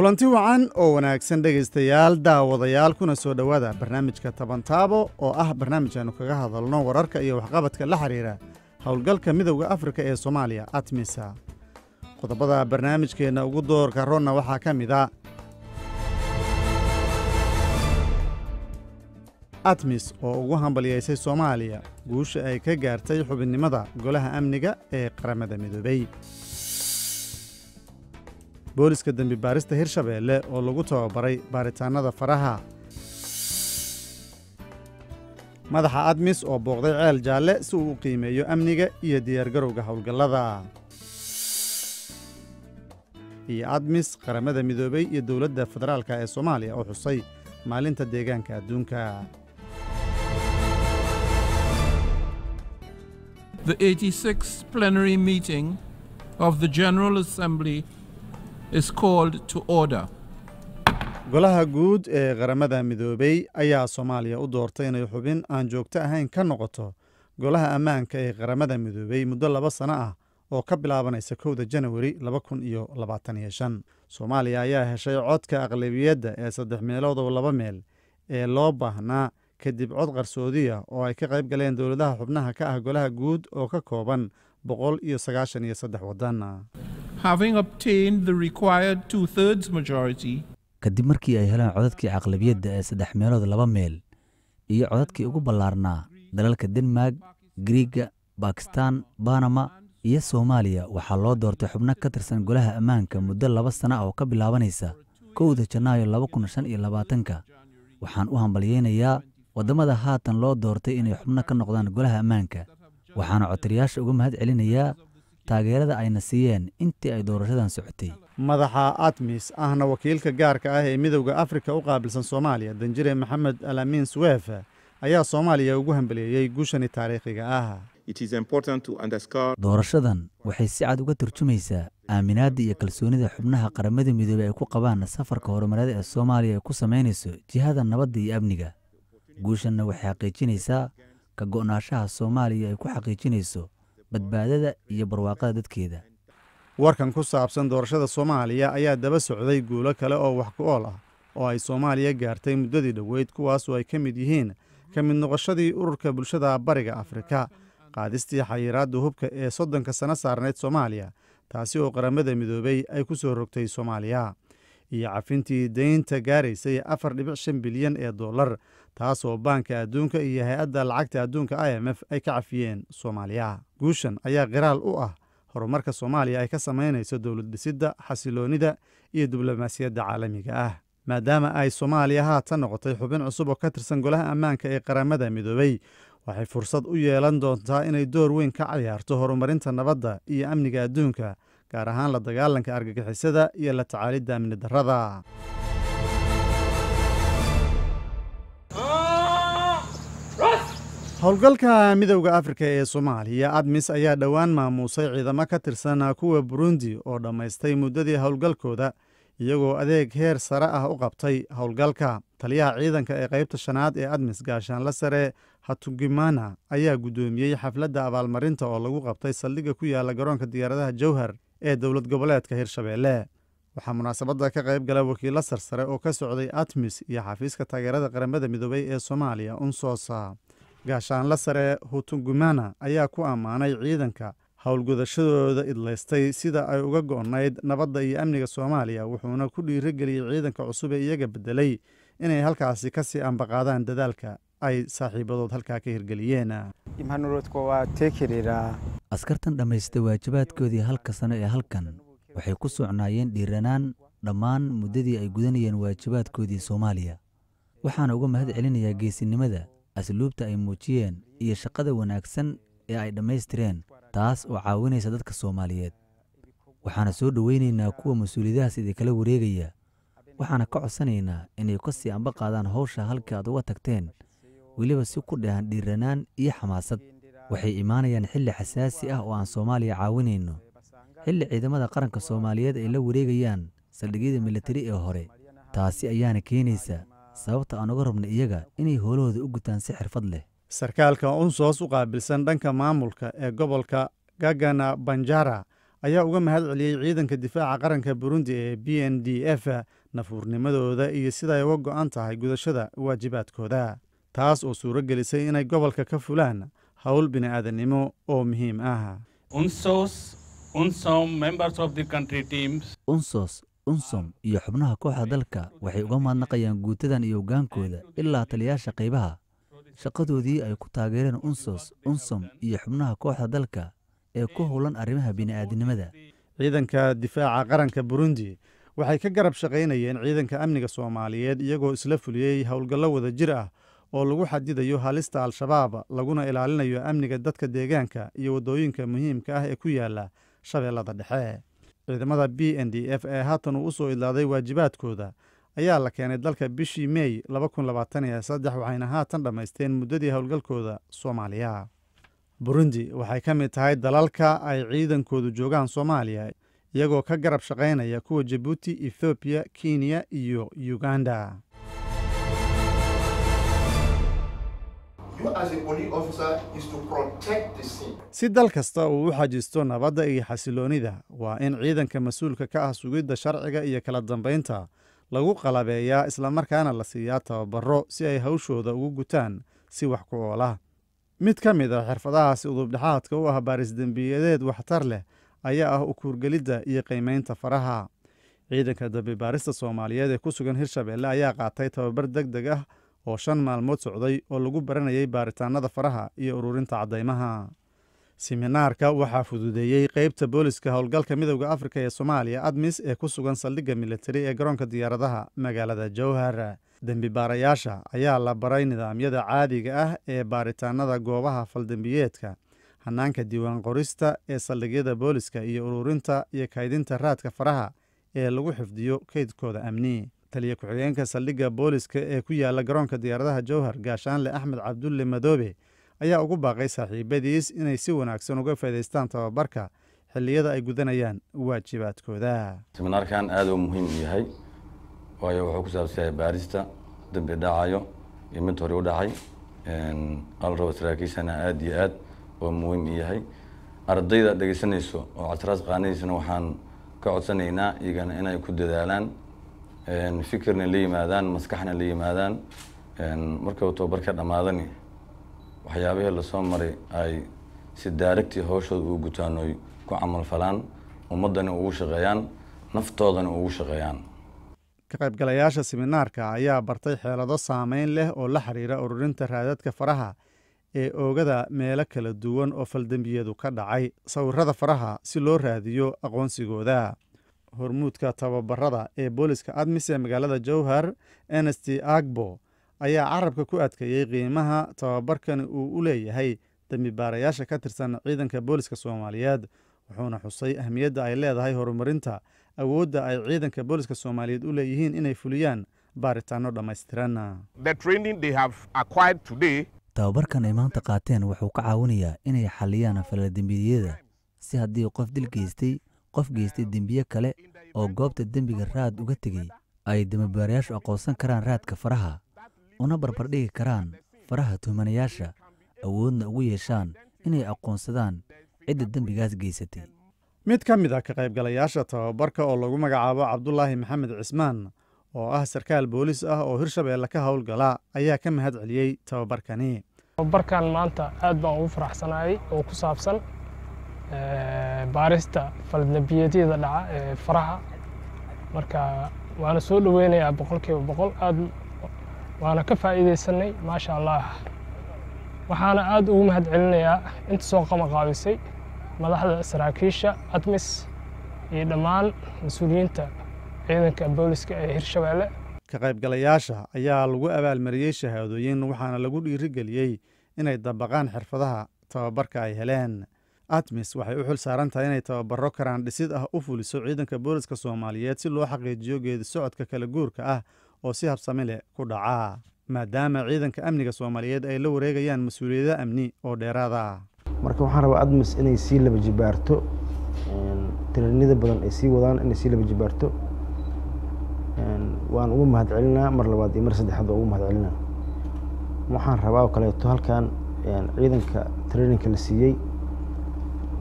kulanti wacan oo wanaagsan dhegaystayaal daawadayaal kuna soo dhowaada barnaamijka tabantaabo oo ah barnaamij aanu kaga hadalno wararka iyo waxqabadka la xidhiira howlgalka midowda afrika ee soomaaliya atmisa qodobada barnaamijkeenna ugu door karonna waxaa ka mid a ah atmis oo ugu hambalyaysay soomaaliya guusha ay ka gaartay xubinnimada golaha amniga ee qaramada midoobay booliska dembi dembibaarista hirshabeelle oo lagu tababaray baaritaanada faraha madaxa admis oo booqday ceel jaalle si uu u qiimeeyo amniga iyo diyaargarowga howlgallada iyo admis qaramada midoobey iyo dowladda federaalka ee soomaaliya oo xusay maalinta deegaanka adduunka the eighty sixth plenary meeting of the general assembly golaha guud ee qaramada midoobey ayaa soomaaliya u doortay inay xubin aan joogto ahayn ka noqoto golaha ammaanka ee qaramada midoobey muddo laba sano ah oo ka bilaabanaysa kowda janawari laba kun iyo labaataniyo shan soomaaliya ayaa heshay codka aqlabiyadda ee saddex meelood oo laba meel ee loo baahnaa kadib cod qarsoodiya oo ay ka qayb galeen dowladaha xubnaha ka ah golaha guud oo ka kooban boqol iyo sagaashan iyo saddex waddan having obtained the required two-thirds majority kadib markii ay heleen codadkii aqlabiyadda ee saddex meelood laba meel iyo codadkii ugu ballaarnaa dalalka denmark griiga bakistan banama iyo soomaaliya waxaa loo doortay xubno ka tirsan golaha ammaanka muddo laba sana oo ka bilaabanaysa kowda janaayo laba kun shan iyo labaatanka waxaan u hambalyaynayaa waddamada haatan loo doortay inay xubno ka noqdaan golaha ammaanka waxaana codtarayaasha uga mahad celinayaa taageerada ayna siiyeen intii ay doorashadan socotay madaxa atmis ahna wakiilka gaarka ah ee midowda afrika u qaabilsan soomaaliya danjire maxamed alamin suweef ayaa soomaaliya ugu hambaliyeeyey guushani taariikhiga ah doorashadan waxay si cad uga turjumaysaa aaminaadda iyo kalsoonida xubnaha qaramada midoobey ay ku qabaan safarka horumarada ee soomaaliya ay ku samaynayso jihada nabadda iyo amniga guushanna waxay xaqiijinaysaa ka go'naanshaha soomaaliya ay ku xaqiijinayso badbaadada iyo barwaaqada dadkeeda warkan ku saabsan doorashada soomaaliya ayaa daba socday guulo kale oo wax ku ool ah oo ay soomaaliya gaartay muddadii dhoweyd kuwaasoo ay ka mid yihiin ka mid noqoshadii ururka bulshada bariga afrika qaadistii xayiraadda hubka ee soddonka sano saarneyd soomaaliya taasi oo qaramada midoobay ay ku soo rogtay soomaaliya iyo cafintii daynta gaaraysay afar dhibic shan bilyan ee dollar taasoo baanka adduunka iyo hay-adda lacagta adduunka i m f ay ka cafiyeen soomaaliya guushan ayaa qiraal u ah horumarka soomaaliya ay ka samaynayso dowlad dhisidda xasiloonnida iyo diblomaasiyadda caalamiga ah maadaama ay soomaaliya haatan noqotay xubin cusub oo ka tirsan golaha ammaanka ee qaramada midoobey waxay fursad u yeelan doontaa inay door weyn ka cayaarto horumarinta nabadda iyo amniga adduunka gaar ahaan la dagaalanka argagixisada iyo la tacaalidda amni howlgalka midowda afrika ee soomaaliya admis ayaa dhowaan maamuusay ciidamo ka tirsan kuwa burundi oo dhammaystay muddadii howlgalkooda iyagoo adeeg heer sare ah u qabtay howlgalka taliyaha ciidanka ee qaybta shanaad ee admis gaashaanla sare hatugimana ayaa guddoomiyey xafladda abaalmarinta oo lagu qabtay saldhigga ku yaalla garoonka diyaaradaha jowhar ee dowlad goboleedka hirshabeelle waxaa munaasabadda ka qayb gala wakiilo sarsare oo ka socday admis iyo xafiiska taageerada qaramada midoobey ee soomaaliya unsoosa gaashaanla sare hutungumana ayaa ku ammaanay ciidanka howlgudashadooda idlaystay sida ay uga go'nayd nabadda iyo amniga soomaaliya wuxuuna ku dhiirageliyey ciidanka cusub ee iyaga beddelay inay halkaasi ka sii ambaqaadaan dadaalka ay saaxiibadood halkaa ka hirgeliyeen askartan dhammaysta waajibaadkoodii halka sano ee halkan waxay ku socnaayeen dhiiranaan dhammaan muddadii ay gudanayeen waajibaadkoodii soomaaliya waxaana uga mahad celinayaa geesinimada asluubta ay muujiyeen iyo shaqada wanaagsan ee ay dhammaystireen taas oo caawinaysa dadka soomaaliyeed waxaana soo dhoweynaynaa kuwa mas-uuliyadahaas idinkala wareegaya waxaana ka codsanaynaa inay ka sii amba qaadaan howsha halkii aad uga tagteen weliba si ku dhehan dhiiranaan iyo xamaasad waxay imaanayaan xilli xasaasi ah oo aan soomaaliya caawinayno xilli ciidamada qaranka soomaaliyeed ay la wareegayaan saldhigyada militari ee hore taasi ayaana keenaysaa sababta aan uga rabna iyaga inay howlahooda u gutaan si xirfad leh sarkaalka unsoos u qaabilsan dhanka maamulka ee gobolka gagana banjara ayaa uga mahad celiyey ciidanka difaaca qaranka burundi ee b n d f nafuurnimadooda iyo siday uga go'an tahay gudashada waajibaadkooda taas oo suuro gelisay inay gobolka ka fulaan howl bini'aadannimo oo muhiim ah unsos unsom iyo xubnaha kooxda dalka waxay uga maadnaqayaan guutadan iyo hogaankooda ilaa taliyaasha qaybaha shaqadoodii ay ku taageereen unsos unsom iyo xubnaha kooxda dalka ee ku howlan arrimaha bini'aadinimada ciidanka difaaca qaranka burundi waxay ka garab shaqaynayeen ciidanka amniga soomaaliyeed iyagoo isla fuliyey howlgallo wada jir ah oo lagu xadidayo halista al-shabaab laguna ilaalinayo amniga dadka deegaanka iyo waddooyinka muhiimka ah ee ku yaalla shabeellada dhexe ciidamada b n d f ee haatan uu u soo idlaaday waajibaadkooda ayaa la keenay dalka bishii mey waxayna haatan dhammaysteen muddadii howlgalkooda soomaaliya burundi waxay ka mid tahay dalalka ay ciidankoodu joogaan soomaaliya iyagoo ka garab shaqaynaya kuwa jabuuti ethoobiya kenya iyo uganda si dal kasta uu u xajisto nabadda iyo xasiloonida waa in ciidanka mas-uulka ka ah sugidda sharciga iyo kala dambaynta lagu qalabeeyaa islamarkaana la siiyaa tababaro si ay hawshooda ugu gutaan si wax ku oola ah. mid ka mid a ah xirfadahaasi udubdhexaadka u ah baaris dembiyadeed waxtar leh ayaa ah ukuurgelidda iyo qiimaynta faraha ciidanka dambibaarista soomaaliyeed ee ku sugan hirshabeelle ayaa qaatay tababar deg deg ah oo shan maalmood socday oo lagu baranayay baaritaanada faraha iyo ururinta caddaymaha siminaarka waxaa fududeeyey qaybta booliska howlgalka midowda afrika ee soomaaliya admis ee ku sugan saldhigga militari ee garoonka diyaaradaha magaalada jowhar dembi baarayaasha ayaa la baray nidaamyada caadiga ah ee baaritaanada goobaha faldembiyeedka hanaanka diiwaan qorista ee saldhigyada booliska iyo ururinta iyo kaydinta raadka faraha ee lagu xifdiyo keydkooda amni taliya ku-xigeenka saldhigga booliska ee ku yaalla garoonka diyaaradaha jowhar gaashaanle axmed cabdulle madoobe ayaa ugu baaqay saaxiibadiis inay si wanaagsan uga faa'idaystaan tababarka xilliyada ay gudanayaan waajibaadkooda siminaarkan aada u muhiim u yahay waayo wuxuu ku saabsan yahay baarista dambi dhacayo iyo mid hore u dhacay ala saraakiishana aada iyo aad oo muhiim u yahay ardayda dhegeysanayso oo casraas qaanadiisana waxaan ka codsanaynaa iyagana inay ku dadaalaan fikirna la yimaadaan maskaxna la yimaadaan markaba tababarka dhammaadani waxyaabihii lasoo maray ay si daaragti hawshooda uu gutaanooy ku camalfalaan ummaddana ugu shaqeeyaan naftoodana ugu shaqeeyaan ka qaybgalayaasha siminaarka ayaa bartay xeelado saameyn leh oo la xiriira ururinta raadadka faraha ee oogada meelo kala duwan oo faldembiyadu ka dhacay sawirada faraha si loo raadiyo aqoonsigooda hormuudka tababarada ee booliska admis ee magaalada jowhar enesti agbo ayaa carabka ku adkeeyey qiimaha tababarkan uu u leeyahay dembibaarayaasha ka tirsan ciidanka booliska soomaaliyeed wuxuuna xusay ahmiyadda ay leedahay horumarinta awoodda ay ciidanka booliska soomaaliyeed u leeyihiin inay fuliyaan baaritaano dhammaystiran tababarkan ay maanta qaateen wuxuu ka caawinayaa inay xalliyaan faladembiyada si haddii qof dil geystay qof geystay dembiye kale oo goobta dembiga raad uga tegey ay damebaarayaashu aqoonsan karaan raadka faraha una barbardhigi karaan faraha tuhmanayaasha awoodna ugu yeeshaan inay aqoonsadaan cidda dembigaas geysatay mid ka mid ah ka qaybgalayaasha tababarka oo lagu magacaabo cabdulaahi maxamed cismaan oo ah sarkaal booliis ah oo hirshabeelle ka howlgala ayaa ka mahad celiyey tababarkani tababarkan maanta aad baan ugu faraxsanaayey oo ku saabsan baarista faldebiyaadyada dhaca ee faraha marka waana soo dhoweynayaa boqolkiiba boqol aad waana ka faa'iidaysanay maasha allaah waxaana aad ugu mahad celinayaa inta soo qamaqaabisay madaxda saraakiisha admis iyo dhammaan mas-uuliyiinta ciidanka booliska ee hirshabeelle ka qaybgalayaasha ayaa lagu abaalmariyey shahaadooyin waxaana lagu dhiirigeliyey inay dabaqaan xirfadaha tababarka ay heleen atmis waxay u xil saaran tahay inay tababaro karaan dhisid ah u fuliso ciidanka booliska soomaaliyeed si loo xaqiijiyo geedi socodka kala guurka ah oo si habsami leh ku dhacaa maadaama ciidanka amniga soomaaliyeed ay la wareegayaan mas-uuliyada amni oo dheeraada ah. marka waxaan rabaa admis inay sii labajibaarto jibaarto badan ay sii wadaan inay sii labajibaarto waan ugu mahadcelinaa mar labaad iyo mar saddexaad waa ugu mahadcelinaa waxaan rabaa oo kaleeto halkan ciidanka traininka la siiyey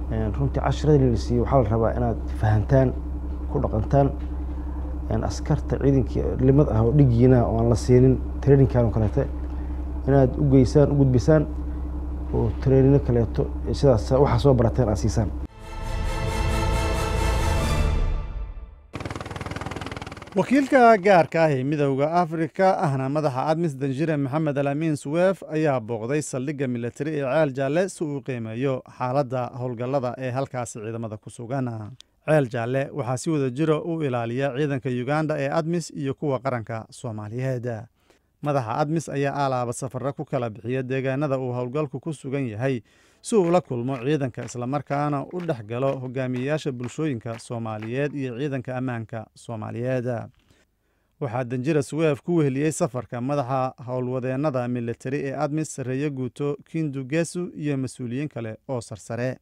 runtii cashiradii lasiiyey waxaa la rabaa inaad fahantaan ku dhaqantaan askarta ciidankii limad ah oo dhigiina oo aan la siinin traininkaan kaleete inaad u geysaan u gudbisaan oo traininno kaleeto sidaas waxaa soo barateen aad siisaan wakiilka gaarka ah ee midowda afrika ahna madaxa admis misdanjire maxamed alamiin suweef ayaa booqday saldhigga milatari ee ceel jaalle si uu qiimeeyo xaaladda howlgallada ee halkaasi ciidamada ku sugan ceel jaalle waxaa si wada jira ah u ilaaliya ciidanka uganda ee admis iyo kuwa qaranka soomaaliyeed madaxa admis ayaa alaaba safarra ku kala bixiya deegaanada uu howlgalku ku sugan yahay si uu la kulmo ciidanka islamarkaana u dhex galo hogaamiyeyaasha bulshooyinka soomaaliyeed iyo ciidanka ammaanka soomaaliyeed waxaa danjira suweef ku weheliyey safarka madaxa howlwadeennada militari ee admis sarreeye guuto kindu kindugesu iyo mas-uuliyiin kale oo sarsare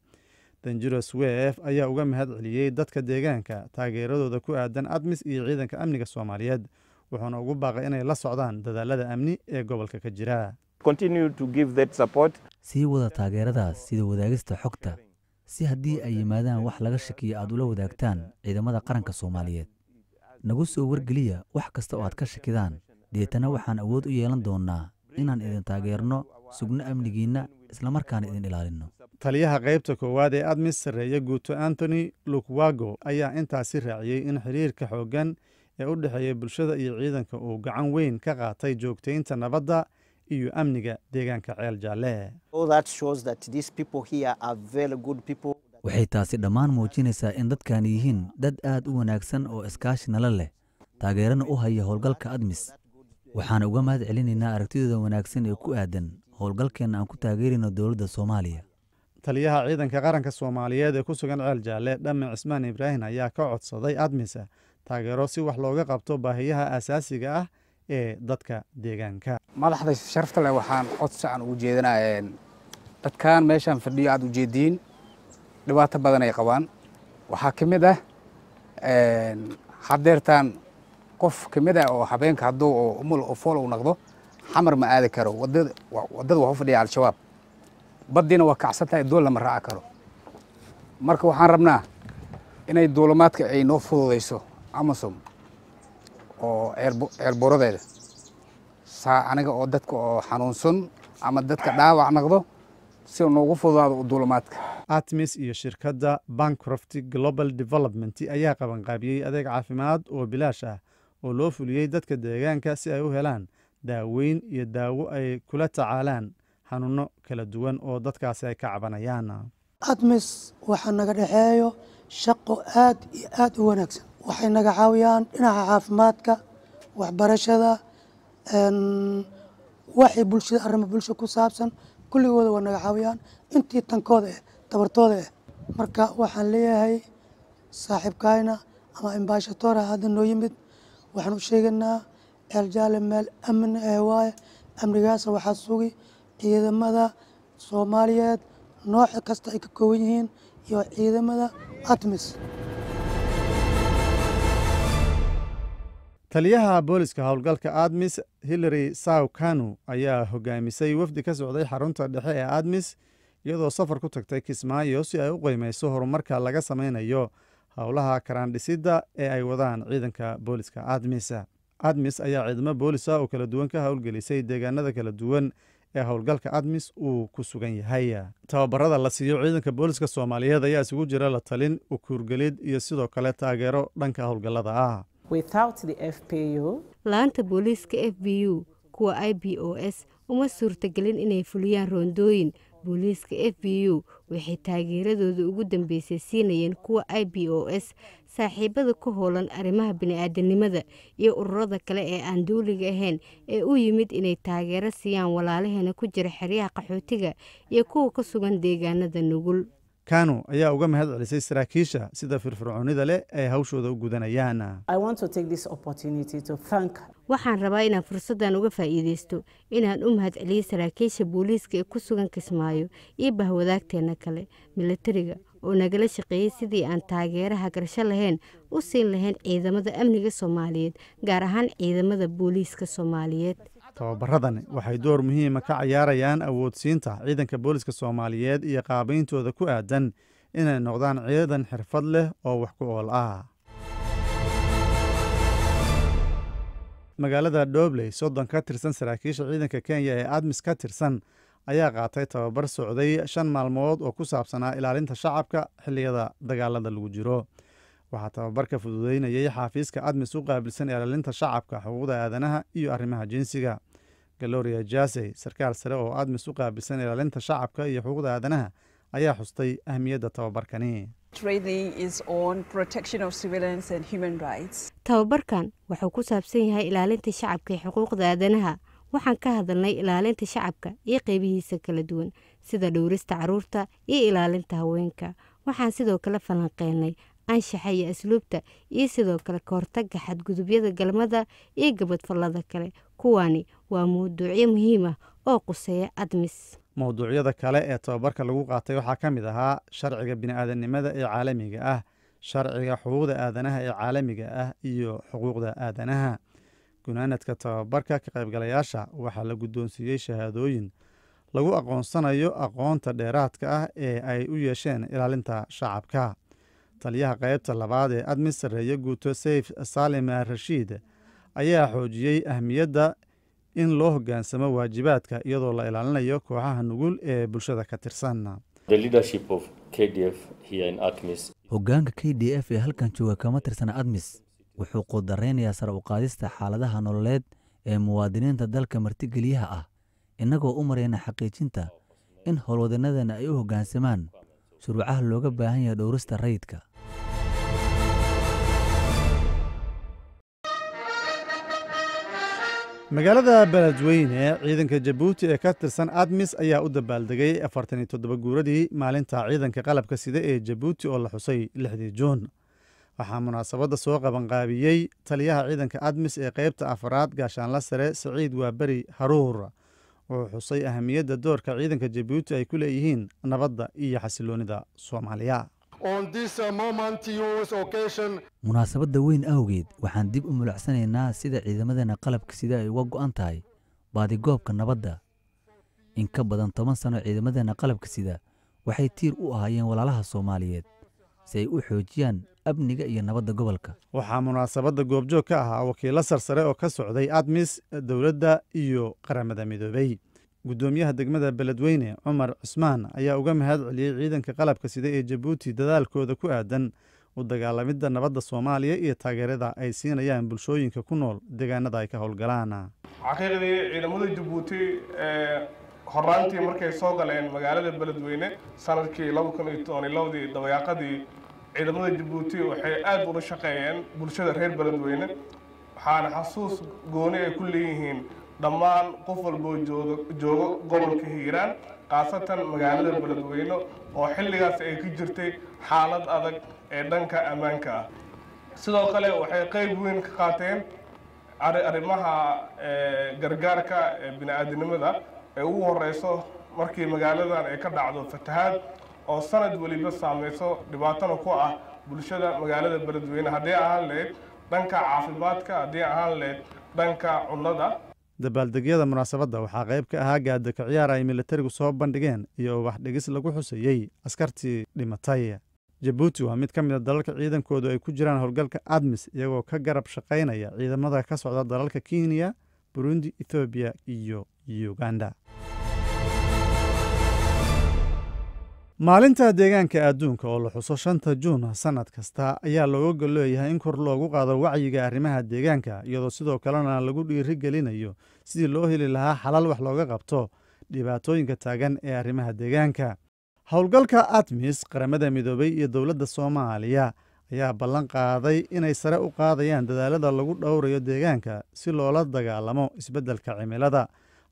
danjiro sweef ayaa uga mahad celiyey dadka deegaanka taageeradooda ku aadan admis iyo ciidanka amniga soomaaliyeed wuxuuna ugu baaqay inay la socdaan dadaalada amni ee gobolka ka jira sii wada taageeradaas sida wadaagista xogta si haddii ay yimaadaan wax laga shakiyo aad ula wadaagtaan ciidamada qaranka soomaaliyeed nagu soo wargeliya wax kasta oo aad ka shakidaan deetana waxaan awood u yeelan doonnaa inaan idin taageerno sugno amnigiinna islamarkaana idin ilaalinno taliyaha qaybta koowaad ee admis sarreeya guuto antony lukwago ayaa intaasi raaciyey in xiriirka xooggan ee u dhexeeya bulshada iyo ciidanka uu gacan weyn ka qaatay joogtaynta nabadda iyo amniga deegaanka ceel jaalle waxay taasi dhammaan muujinaysaa in dadkan yihiin dad aad u wanaagsan oo iskaashi nala leh taageerana u haya howlgalka admis waxaan uga mahad celinaynaa aragtidooda wanaagsan ee ku aadan howlgalkeenna aan ku taageerayno dowladda soomaaliya taliyaha ciidanka qaranka soomaaliyeed ee ku sugan ceel jaalle dhame cismaan ibraahim ayaa ka codsaday admisa taageero si wax looga qabto baahiyaha asaasiga ah ee dadka deegaanka madaxda sharafta leh waxaan cod ugu jeedinaa dadkaan meeshaan fadhiyo aad ujeediin dhibaato badan ay qabaan waxaa ka mid ah haddeertaan qof ka mid ah oo habeenka hadduu mlfool u naqdo xamar ma aadi karo waddada wax u fadhiya al-shabaab baddiina waa kacsan tahay dool lama raaca karo marka waxaan rabnaa inay duulamaadka ay noo fududayso amazon oo eerboradeeda aniga oo dadka oo xanuunsan ama dadka dhaawac naqdo si noogu fududaado duulamaadka atmis iyo shirkadda bancroft global development ayaa qabanqaabiyey adeeg caafimaad oo bilaash ah oo loo fuliyey dadka deegaanka si ay u helaan daaweyn iyo daawo ay kula tacaalaan xanuunno kala duwan oo dadkaasi ay ka cabanayaan atmis waxaa naga dhexeeyo shaqo aad iyo aad u wanaagsan waxay naga caawiyaan dhinaca caafimaadka waxbarashada waxay bulshada arrimo bulsha ku saabsan kulligooda waa naga caawiyaan intii tankooda eh tabartooda eh marka waxaan leeyahay saaxiibkayna ama imbashatora hadda noo yimid waxaan u sheeganaa eljaale meel amni ee ah waaye amnigaasa waxaa sugi ciidamada soomaaliyeed nooc kasta ay ka kooban yihiin iyo ciidamada atmis taliyaha booliska howlgalka admis hilary saw kanu ayaa hogaamisay wafdi ka socday xarunta dhexe ee admis iyadoo safar ku tagtay kismaayo si ay u qiimeyso horumarka laga samaynayo howlaha karaandhisidda ee ay wadaan ciidanka booliska admis admis ayaa ciidamo boolisa ah oo kala duwan ka howlgelisay deegaanada kala duwan ee howlgalka admis uu ku sugan yahay tababarada la siiyo ciidanka booliska soomaaliyeed ayaa isugu jira la talin ukuurgelid iyo sidoo kale taageero dhanka howlgallada ah laanta booliiska f b u kuwa i b o s uma suurtagelin inay fuliyaan roondooyin booliiska f b u waxay taageeradooda ugu dambeysay siinayeen kuwa i b o s saaxiibada ku hoolan arrimaha bini bini'aadanimada iyo ururada kale ee aan duuliga ahayn ee u yimid inay taageero siiyaan walaalaheena ku jira xeryaha qaxootiga iyo kuwa ka sugan deegaanada nugul kanu ayaa uga mahad celisay saraakiisha sida firfircoonida leh ay hawshooda u gudanayaan waxaan rabaa inaan fursaddan uga faa'iidaysto inaan u mahad celiyo saraakiisha booliiska ee ku sugan kismaayo iyo bahwadaagteenna kale milatariga oo nagala shaqeeyey sidii aan taageeraha garsho lahayn u siin lahayn ciidamada amniga soomaaliyeed gaar ahaan ciidamada booliiska soomaaliyeed tababaradani waxay door muhiima ah ka cayaarayaan awoodsiinta ciidanka booliska soomaaliyeed iyo qaabayntooda ku aadan inay noqdaan ciidan xirfad leh oo wax ku ool ah magaalada dhobley soddon ka tirsan saraakiisha ciidanka kenya ee admis ka tirsan ayaa qaatay tababar socday shan maalmood oo ku saabsanaa ilaalinta shacabka xilliyada dagaalada lagu jiro waxaa tababarka fududeynayay xaafiiska admis u qaabilsan ilaalinta shacabka xuquuqda aadanaha iyo arrimaha jinsiga galoria jaasey sarkaal sare oo aadmis u qaabilsan ilaalinta shacabka iyo xuquuqda aadanaha ayaa xustay ahmiyadda tababarkani tababarkan wuxuu ku saabsan yahay ilaalinta shacabka ee xuquuqda aadanaha waxaan ka hadalnay ilaalinta shacabka iyo qeybihiisa kala duwan sida dhowrista caruurta iyo ilaalinta haweenka waxaan sidoo kale falanqeynay anshaxa asluubta iyo sidoo kale ka hortagga xadgudubyada galmada iyo gabadfallada kale kuwaani waa mawduucyo muhiim ah oo quseeya admis mawduucyada kale ee tababarka lagu qaatay waxaa ka mid ahaa sharciga bini'aadannimada ee caalamiga ah sharciga xuquuqda aadanaha ee caalamiga ah iyo xuquuqda aadanaha gunaanadka tababarka ka qaybgalayaasha waxaa la guddoonsiiyey shahaadooyin lagu aqoonsanayo aqoonta dheeraadka ah ee ay u yeesheen ilaalinta shacabka taliyaha qaybta labaad ee admisareeya guuto sayf saalime rashiid ayaa xoojiyey ahmiyadda in loo hoggaansamo waajibaadka iyadoo la ilaalinayo kooxaha nugul ee bulshada ka tirsan hogaanka k d f ee halkan jooga kama tirsana admis wuxuu qudaraynayaa sar u qaadista xaaladaha nololeed ee muwaadiniinta dalka martigeliyaha ah innagoo u marayna xaqiijinta in howlwadanadeena ay u hoggaansamaan shuruucaha looga baahan yahay dhowrista rayidka magaalada beledweyne ciidanka jabuuti ee ka tirsan admis ayaa u dabaaldegay afartan iyo toddoba guuradii maalinta ciidanka qalabka sida ee jabuuti oo la xusay lixdii juun waxaa munaasabadda soo qabanqaabiyey taliyaha ciidanka admis ee qaybta afaraad gaashaanla sare saciid waaberi haruur oo xusay ahamiyadda doorka ciidanka jabuuti ay ku leeyihiin nabadda iyo xasiloonida soomaaliya Uh, munaasabadda weyn awgeed waxaan dib u mulacsanaynaa sida ciidamadeena qalabka sida ay uga go'an tahay baadigoobka nabadda in ka badan toban sano ciidamadeenna qalabka sida waxay tiir u ahaayeen walaalaha soomaaliyeed si ay u xoojiyaan amniga iyo nabadda gobolka waxaa munaasabadda goobjoog ka ahaa wakiillo sarsare oo ka socday admis dowladda iyo qaramada midoobey guddoomiyaha degmada beledweyne cumar cusmaan ayaa uga mahad celiyey ciidanka qalabka sida ee jabuuti dadaalkooda ku aadan u dagaalamidda nabadda soomaaliya iyo taageerada ay siinayaan bulshooyinka ku nool deegaanada ay ka howlgalaan xaqiiqdii ciidamada jabuuti eh, horaantii markay soo galeen magaalada beledweyne sanadkii labadii dabayaaqadii ciidamada jabuuti waxay aad ula shaqeeyeen bulshada reer beledweyne waxaana xasuus gooni ay ku leeyihiin dhammaan qof walboo joogo gobolka hiiraan khaasatan magaalada beledweyne oo xilligaas ay ka jirtay xaalad adag ee dhanka ammaanka ah sidoo kale waxay qayb weyn ka qaateen arrimaha eh, gargaarka ee eh, bini-aadinimada ee ugu horeyso markii magaaladan ay ka dhacdo fatahaad oo sanad weliba saameyso dhibaatana ku ah bulshada magaalada beledweyne haddii ahaan lahayd dhanka caafimaadka haddii ahaan lahayd dhanka cunnada dabaaldegyada munaasabadda waxaa qayb ka ahaa gaada ciyaar ay militarigu soo bandhigeen iyo wax dhigis lagu xuseeyey askartii dhimatay jabuuti waa mid ka mid a ah dalalka ciidankoodu ay ku jiraan howlgalka admis iyagoo ka garab shaqaynaya ciidamada ka socda dalalka kenya burundi ethoobiya iyo uganda maalinta deegaanka adduunka oo la xuso shanta juun sannad kasta ayaa looga golleeyahay in kor loogu qaado wacyiga arrimaha deegaanka iyadoo sidoo kalena lagu dhiiri gelinayo sidii loo heli lahaa xalal wax looga qabto dhibaatooyinka taagan ee arrimaha deegaanka howlgalka admis qaramada midoobay iyo dowladda soomaaliya ayaa ballan qaaday inay sare u qaadayaan dadaalada lagu dhowrayo deegaanka si loola dagaalamo isbeddelka cimilada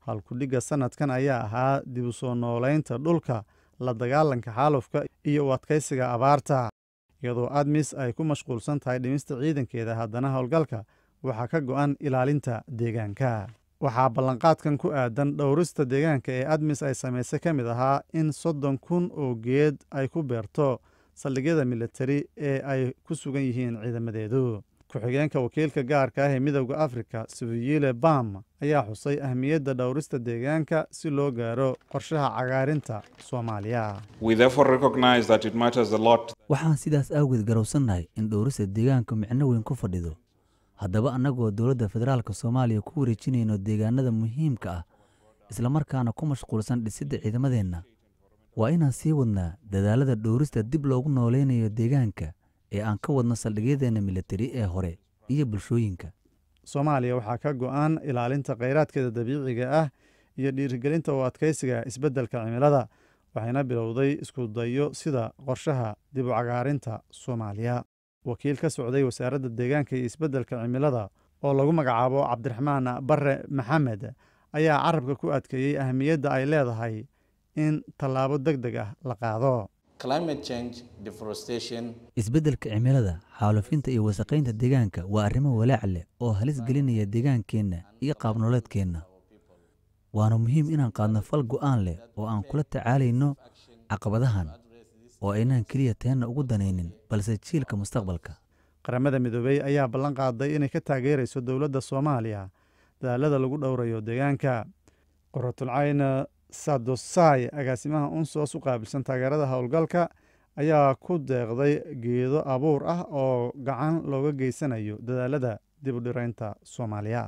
halkudhigga sannadkan ayaa ahaa dib u soo noolaynta dhulka la dagaalanka xaalufka iyo u adkaysiga abaarta iyadoo admis ay ku mashquulsan tahay dhimista ciidankeeda haddana howlgalka waxaa ka go'an ilaalinta deegaanka waxaa ballanqaadkan ku aadan dhowrista deegaanka ee admis ay samaysay ka mid ahaa in soddon kun oo geed ay ku beerto saldhigyada militari ee ay ku sugan yihiin ciidamadeedu ku-xigeenka wakiilka gaarka ah ee midowda afrika siviyile baam ayaa xusay ahmiyadda dhowrista deegaanka si loo gaaro qorshaha cagaarinta soomaaliya waxaan sidaas aawgeed garowsannahay in dhowrista deegaanka micno weyn ku fadhido haddaba annagoo dowladda federaalk soomaaliya ku wareejinayno deegaanada muhiimka ah islamarkaana ku mashquulsan dhisidda ciidamadeenna waa inaan sii wadnaa dadaalada dhowrista dib loogu noolaynayo deegaanka ee aan ka wadno saldhigyadeenna milatari ee hore iyo bulshooyinka soomaaliya waxaa ka go'an ilaalinta kheyraadkeeda dabiiciga ah iyo dhiirigelinta u adkaysiga isbeddelka cimilada waxayna bilowday iskudayo sida qorshaha dib u cagaarinta soomaaliya wakiil ka socday wasaaradda deegaanka iyo isbeddelka cimilada oo lagu magacaabo cabdiraxmaan barre maxamed ayaa carabka ku adkeeyey ahmiyadda ay leedahay in tallaabo deg deg ah la qaado isbeddelka cimilada xaalufinta iyo wasaqaynta deegaanka waa arrimo walaac leh oo halis gelinaya deegaankeenna iyo qaabnolooleedkeenna waana muhiim inaan qaadno fal go'aan leh oo aan kula tacaalayno caqabadahan oo aynaan keliya teenna ugu danaynin balse jiilka mustaqbalka qaramada midoobey ayaa ballan qaaday inay ka taageerayso dowladda soomaaliya dadaalada lagu dhowrayo deegaanka qoratulcayna sadosai agaasimaha unsos u qaabilsan taageerada howlgalka ayaa ku deeqday geedo abuur ah oo gacan looga geysanayo dadaalada dibudhiraynta soomaaliya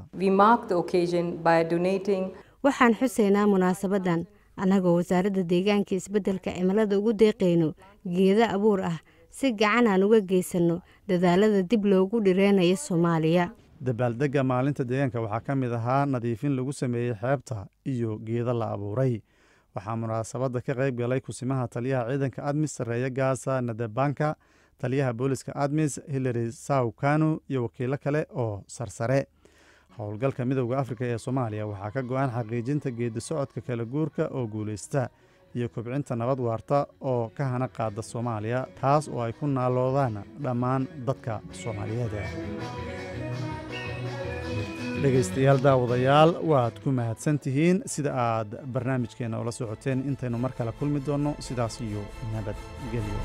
waxaan xusaynaa munaasabaddan annagoo wasaaradda deegaanka isbeddelka cimilada ugu deeqayno geedo abuur ah si gacan aan uga geysanno dadaalada dib loogu dhireynayo soomaaliya dabaaldegga maalinta deegaanka waxaa ka mid ahaa nadiifin lagu sameeyey xeebta iyo geeda la abuuray waxaa munaasabadda ka qayb galay kusimaha taliyaha ciidanka admis sarreeya gaasa nadebanka taliyaha booliska admis hilary sawkanu iyo wakiilo kale oo sarsare howlgalka midowda afrika ee soomaaliya waxaa ka go-an xaqiijinta geedi socodka kala guurka oo guulaysta iyo kobcinta nabad waarta oo ka hana qaada soomaaliya taas oo ay ku naaloodaan dhammaan dadka soomaaliyeed dhegaystayaal daawadayaal waad ku mahadsantihiin sida aad barnaamijkeenna ula socoteen intaynu mar kale kulmi doonno sidaas iyo nabadgelyo